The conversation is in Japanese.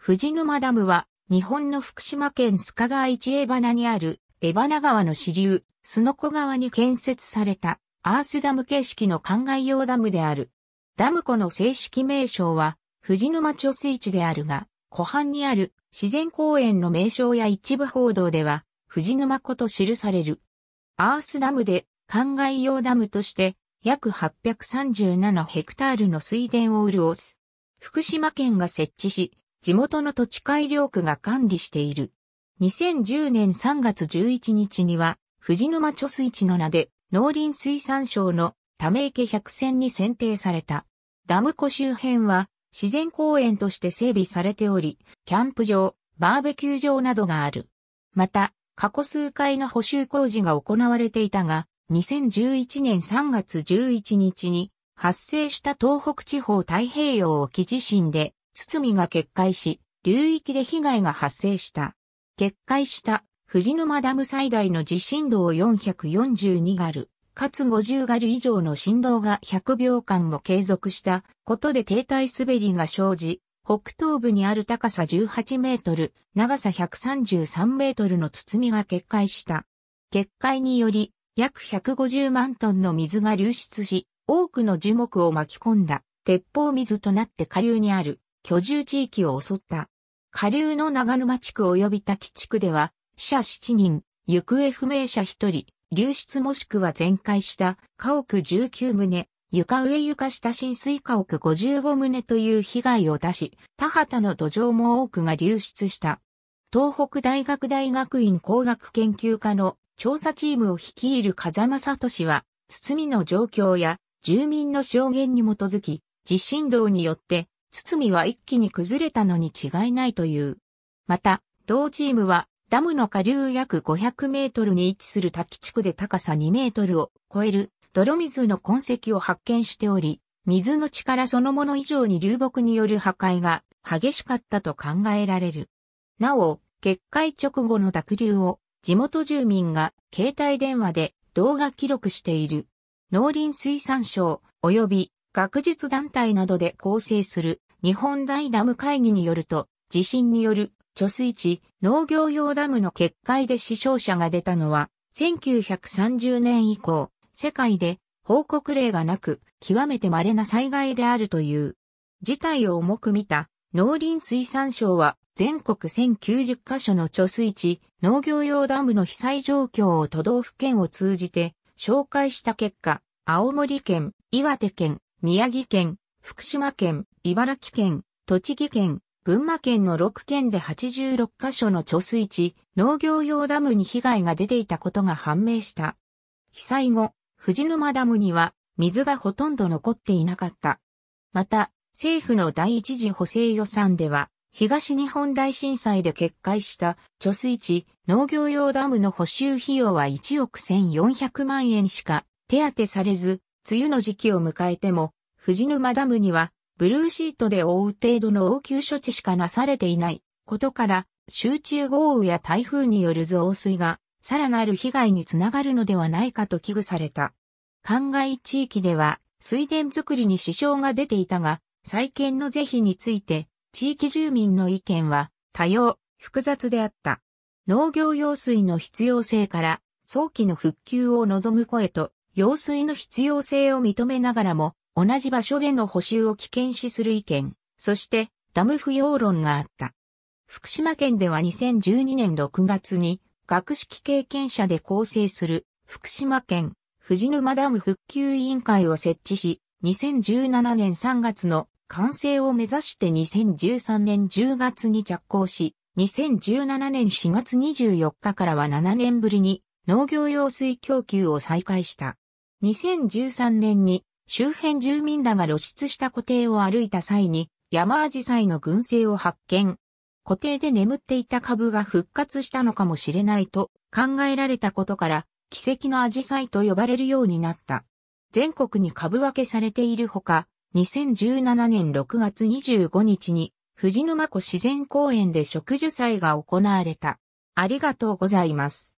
藤沼ダムは、日本の福島県須賀川市江花にある、江花川の支流、須の湖川に建設された、アースダム形式の灌漑用ダムである。ダム湖の正式名称は、藤沼貯水池であるが、湖畔にある自然公園の名称や一部報道では、藤沼湖と記される。アースダムで、灌漑用ダムとして、約837ヘクタールの水田を潤す。福島県が設置し、地元の土地改良区が管理している。2010年3月11日には、藤沼貯水池の名で、農林水産省のため池百選に選定された。ダム湖周辺は、自然公園として整備されており、キャンプ場、バーベキュー場などがある。また、過去数回の補修工事が行われていたが、2011年3月11日に発生した東北地方太平洋沖地震で堤が決壊し、流域で被害が発生した。決壊した藤沼ダム最大の地震動442ガル、かつ50ガル以上の振動が100秒間も継続したことで停滞滑りが生じ、北東部にある高さ18メートル、長さ133メートルの堤が決壊した。決壊により、約150万トンの水が流出し、多くの樹木を巻き込んだ、鉄砲水となって下流にある居住地域を襲った。下流の長沼地区及び滝地区では、死者7人、行方不明者1人、流出もしくは全壊した家屋19棟、床上床下浸水家屋55棟という被害を出し、田畑の土壌も多くが流出した。東北大学大学院工学研究科の調査チームを率いる風間里氏は、みの状況や住民の証言に基づき、地震動によってみは一気に崩れたのに違いないという。また、同チームはダムの下流約500メートルに位置する滝地区で高さ2メートルを超える泥水の痕跡を発見しており、水の力そのもの以上に流木による破壊が激しかったと考えられる。なお、決壊直後の濁流を地元住民が携帯電話で動画記録している。農林水産省及び学術団体などで構成する日本大ダム会議によると、地震による貯水池、農業用ダムの決壊で死傷者が出たのは、1930年以降、世界で報告例がなく、極めて稀な災害であるという。事態を重く見た、農林水産省は、全国1090カ所の貯水池、農業用ダムの被災状況を都道府県を通じて、紹介した結果、青森県、岩手県、宮城県、福島県、茨城県、栃木県、群馬県の6県で86カ所の貯水池、農業用ダムに被害が出ていたことが判明した。被災後、藤沼ダムには水がほとんど残っていなかった。また、政府の第一次補正予算では、東日本大震災で決壊した貯水池、農業用ダムの補修費用は1億1400万円しか手当てされず、梅雨の時期を迎えても、藤沼ダムには、ブルーシートで覆う程度の応急処置しかなされていないことから、集中豪雨や台風による増水が、さらなる被害につながるのではないかと危惧された。灌漑地域では、水田作りに支障が出ていたが、再建の是非について、地域住民の意見は、多様、複雑であった。農業用水の必要性から、早期の復旧を望む声と、用水の必要性を認めながらも、同じ場所での補修を危険視する意見、そしてダム不要論があった。福島県では2012年6月に学識経験者で構成する福島県藤沼ダム復旧委員会を設置し、2017年3月の完成を目指して2013年10月に着工し、2017年4月24日からは7年ぶりに農業用水供給を再開した。2013年に周辺住民らが露出した湖底を歩いた際に山アジサイの群生を発見。湖底で眠っていた株が復活したのかもしれないと考えられたことから奇跡のアジサイと呼ばれるようになった。全国に株分けされているほか、2017年6月25日に藤沼湖自然公園で植樹祭が行われた。ありがとうございます。